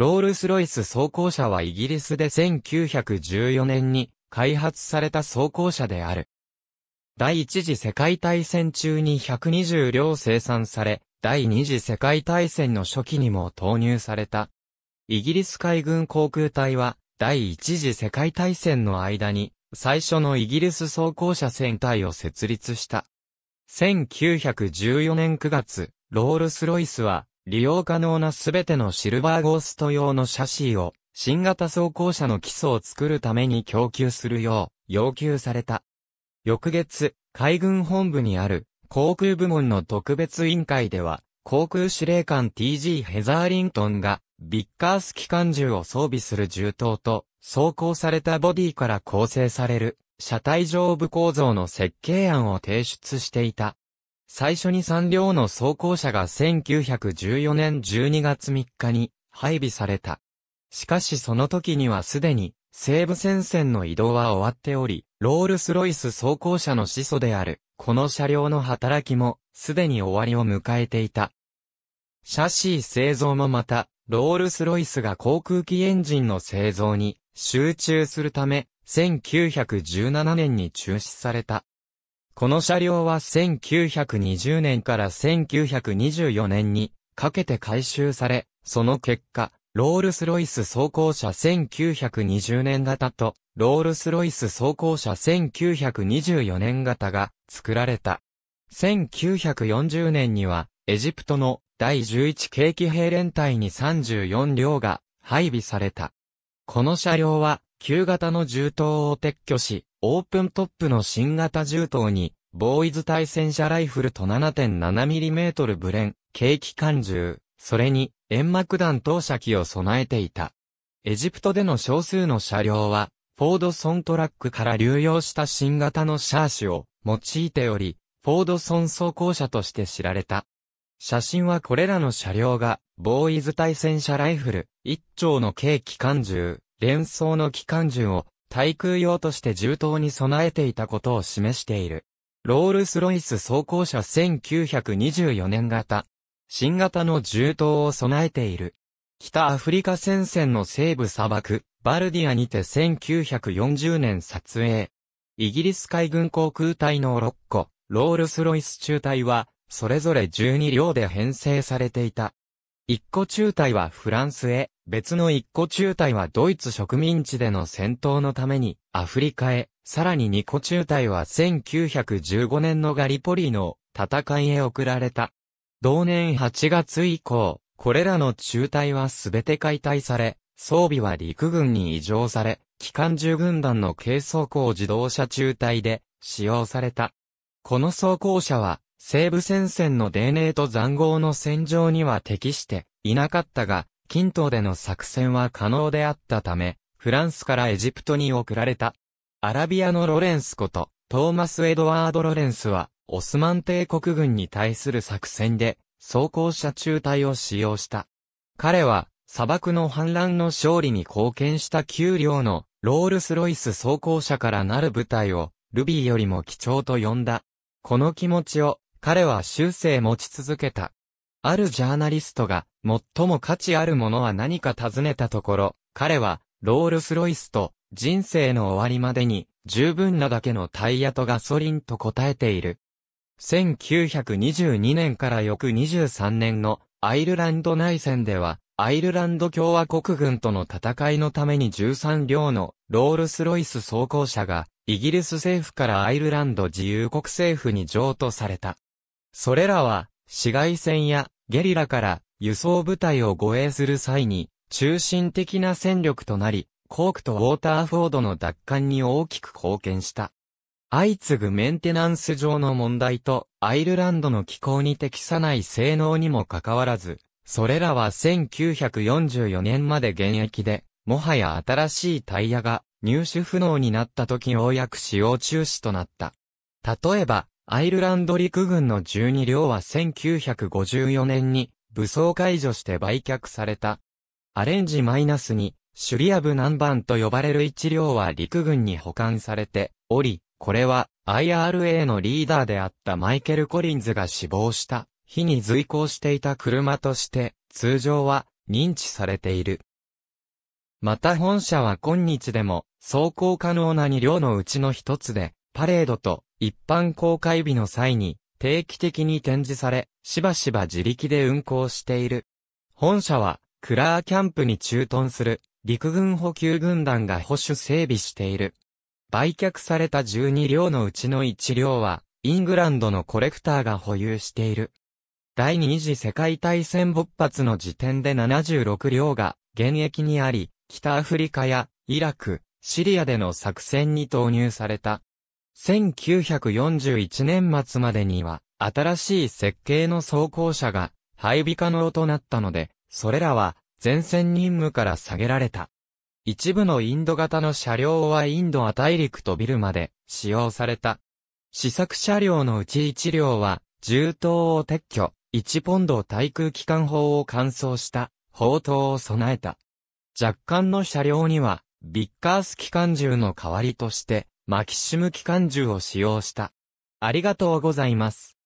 ロールスロイス装甲車はイギリスで1914年に開発された装甲車である。第一次世界大戦中に120両生産され、第二次世界大戦の初期にも投入された。イギリス海軍航空隊は、第一次世界大戦の間に、最初のイギリス装甲車戦隊を設立した。1914年9月、ロールスロイスは、利用可能なすべてのシルバーゴースト用のシャシーを、新型装甲車の基礎を作るために供給するよう、要求された。翌月、海軍本部にある、航空部門の特別委員会では、航空司令官 TG ヘザーリントンが、ビッカース機関銃を装備する銃刀と、装甲されたボディから構成される、車体上部構造の設計案を提出していた。最初に3両の装甲車が1914年12月3日に配備された。しかしその時にはすでに西部戦線の移動は終わっており、ロールスロイス装甲車の始祖である、この車両の働きもすでに終わりを迎えていた。シャシー製造もまた、ロールスロイスが航空機エンジンの製造に集中するため、1917年に中止された。この車両は1920年から1924年にかけて改修され、その結果、ロールスロイス走行車1920年型と、ロールスロイス走行車1924年型が作られた。1940年には、エジプトの第11景気兵連隊に34両が配備された。この車両は、旧型の銃刀を撤去し、オープントップの新型銃刀に、ボーイズ対戦車ライフルと 7.7mm ブレン、軽機関銃、それに、煙幕弾投射機を備えていた。エジプトでの少数の車両は、フォードソントラックから流用した新型のシャーシを用いており、フォードソン装甲車として知られた。写真はこれらの車両が、ボーイズ対戦車ライフル、一丁の軽機関銃、連装の機関銃を対空用として銃刀に備えていたことを示している。ロールスロイス装甲車1924年型。新型の銃刀を備えている。北アフリカ戦線の西部砂漠、バルディアにて1940年撮影。イギリス海軍航空隊の6個、ロールスロイス中隊は、それぞれ12両で編成されていた。1個中隊はフランスへ、別の一個中隊はドイツ植民地での戦闘のためにアフリカへ、さらに二個中隊は1915年のガリポリの戦いへ送られた。同年8月以降、これらの中隊は全て解体され、装備は陸軍に移譲され、機関銃軍団の軽装甲自動車中隊で使用された。この装甲車は、西部戦線の泥寧と残壕の戦場には適していなかったが、近等での作戦は可能であったため、フランスからエジプトに送られた。アラビアのロレンスこと、トーマス・エドワード・ロレンスは、オスマン帝国軍に対する作戦で、装甲車中隊を使用した。彼は、砂漠の反乱の勝利に貢献した給料の、ロールス・ロイス装甲車からなる部隊を、ルビーよりも貴重と呼んだ。この気持ちを、彼は終生持ち続けた。あるジャーナリストが、最も価値あるものは何か尋ねたところ、彼は、ロールスロイスと、人生の終わりまでに、十分なだけのタイヤとガソリンと答えている。1922年から翌23年のアイルランド内戦では、アイルランド共和国軍との戦いのために13両のロールスロイス装甲車がイギリス政府からアイルランド自由国政府に譲渡された。それらは市街戦やゲリラから輸送部隊を護衛する際に、中心的な戦力となり、コークとウォーターフォードの奪還に大きく貢献した。相次ぐメンテナンス上の問題と、アイルランドの気候に適さない性能にもかかわらず、それらは1944年まで現役で、もはや新しいタイヤが入手不能になった時ようやく使用中止となった。例えば、アイルランド陸軍の12両は1954年に武装解除して売却された。アレンジマイナスに、シュリアブ南蛮と呼ばれる一両は陸軍に保管されており、これは IRA のリーダーであったマイケル・コリンズが死亡した日に随行していた車として通常は認知されている。また本社は今日でも走行可能な2両のうちの一つでパレードと一般公開日の際に定期的に展示され、しばしば自力で運行している。本社は、クラーキャンプに駐屯する陸軍補給軍団が保守整備している。売却された12両のうちの1両は、イングランドのコレクターが保有している。第二次世界大戦勃発の時点で76両が現役にあり、北アフリカやイラク、シリアでの作戦に投入された。1941年末までには、新しい設計の装甲車が配備可能となったので、それらは前線任務から下げられた。一部のインド型の車両はインドア大陸とビルまで使用された。試作車両のうち一両は、銃刀を撤去、1ポンド対空機関砲を換装した砲塔を備えた。若干の車両には、ビッカース機関銃の代わりとして、マキシム機関銃を使用した。ありがとうございます。